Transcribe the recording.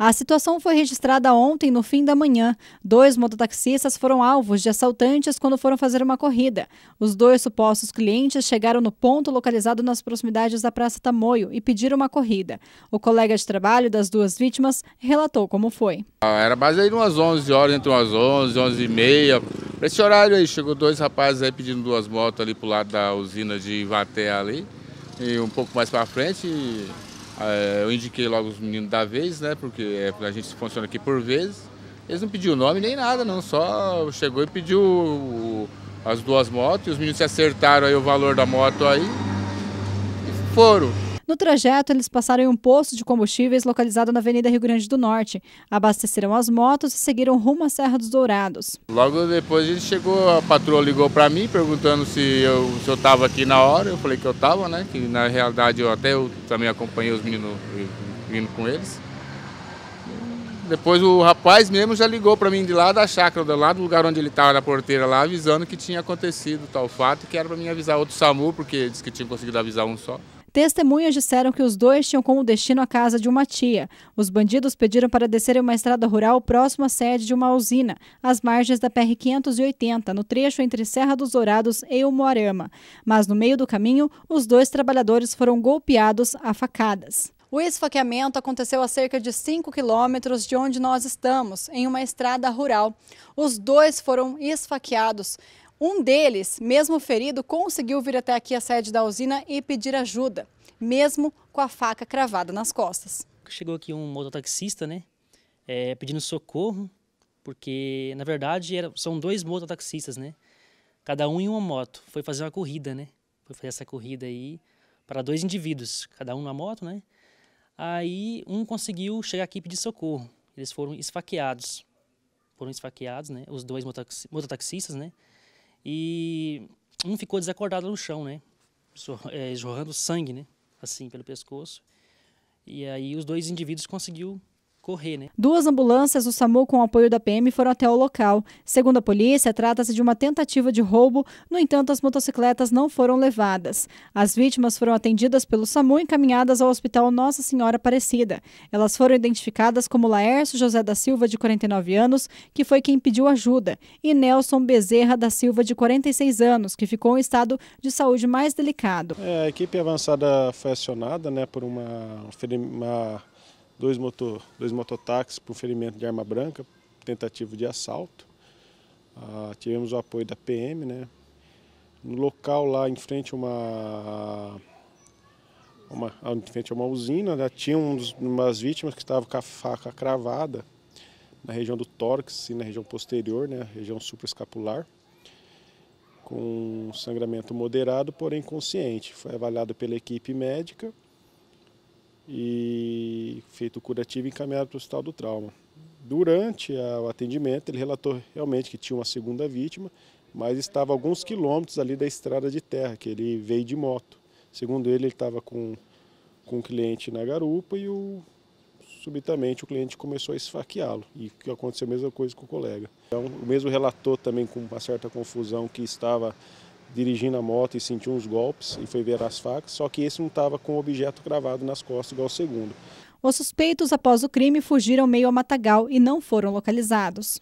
A situação foi registrada ontem no fim da manhã. Dois mototaxistas foram alvos de assaltantes quando foram fazer uma corrida. Os dois supostos clientes chegaram no ponto localizado nas proximidades da Praça Tamoio e pediram uma corrida. O colega de trabalho das duas vítimas relatou como foi. Ah, era mais aí umas 11 horas, entre umas 11, 11 e meia. Nesse horário aí, chegou dois rapazes aí pedindo duas motos ali pro lado da usina de Ivaté ali. E um pouco mais para frente, e é, eu indiquei logo os meninos da vez, né? Porque a gente funciona aqui por vezes. Eles não pediu nome nem nada, não. Só chegou e pediu as duas motos. E os meninos se acertaram aí o valor da moto aí. E foram. No trajeto, eles passaram em um posto de combustíveis localizado na Avenida Rio Grande do Norte, abasteceram as motos e seguiram rumo à Serra dos Dourados. Logo depois a gente chegou, a patroa ligou para mim perguntando se eu estava se aqui na hora, eu falei que eu estava, né? Que na realidade eu até eu também acompanhei os meninos vindo com eles. Depois o rapaz mesmo já ligou para mim de lá da chácara, lado, do lugar onde ele estava, na porteira lá, avisando que tinha acontecido tal fato, que era para mim avisar outro SAMU, porque disse que tinha conseguido avisar um só. Testemunhas disseram que os dois tinham como destino a casa de uma tia. Os bandidos pediram para descerem uma estrada rural próxima à sede de uma usina, às margens da PR-580, no trecho entre Serra dos Dourados e Umuarama. Mas no meio do caminho, os dois trabalhadores foram golpeados a facadas. O esfaqueamento aconteceu a cerca de 5 quilômetros de onde nós estamos, em uma estrada rural. Os dois foram esfaqueados. Um deles, mesmo ferido, conseguiu vir até aqui a sede da usina e pedir ajuda, mesmo com a faca cravada nas costas. Chegou aqui um mototaxista, né, é, pedindo socorro, porque na verdade era, são dois mototaxistas, né, cada um em uma moto. Foi fazer uma corrida, né, foi fazer essa corrida aí para dois indivíduos, cada um na moto, né. Aí um conseguiu chegar aqui e pedir socorro. Eles foram esfaqueados, foram esfaqueados, né, os dois mototaxistas, né e um ficou desacordado no chão, né? É, jorrando sangue, né? Assim, pelo pescoço. E aí os dois indivíduos conseguiram correr, né? Duas ambulâncias do SAMU com o apoio da PM foram até o local. Segundo a polícia, trata-se de uma tentativa de roubo, no entanto, as motocicletas não foram levadas. As vítimas foram atendidas pelo SAMU e encaminhadas ao Hospital Nossa Senhora Aparecida. Elas foram identificadas como Laércio José da Silva, de 49 anos, que foi quem pediu ajuda, e Nelson Bezerra da Silva, de 46 anos, que ficou em estado de saúde mais delicado. É, a equipe avançada foi acionada né, por uma, uma dois, motor, dois mototáxis por ferimento de arma branca, tentativa de assalto. Ah, tivemos o apoio da PM, né? No local lá em frente uma uma ah, em frente a uma usina, já né? tinha uns, umas vítimas que estavam com a faca cravada na região do tórax e na região posterior, né, região supraescapular, com sangramento moderado, porém consciente. Foi avaliado pela equipe médica e feito o curativo e encaminhado para o hospital do trauma. Durante o atendimento, ele relatou realmente que tinha uma segunda vítima, mas estava alguns quilômetros ali da estrada de terra, que ele veio de moto. Segundo ele, ele estava com, com o cliente na garupa e o, subitamente o cliente começou a esfaqueá-lo. E aconteceu a mesma coisa com o colega. Então, o mesmo relatou também com uma certa confusão que estava dirigindo a moto e sentiu uns golpes e foi ver as facas, só que esse não estava com o objeto cravado nas costas igual o segundo. Os suspeitos, após o crime, fugiram meio a matagal e não foram localizados.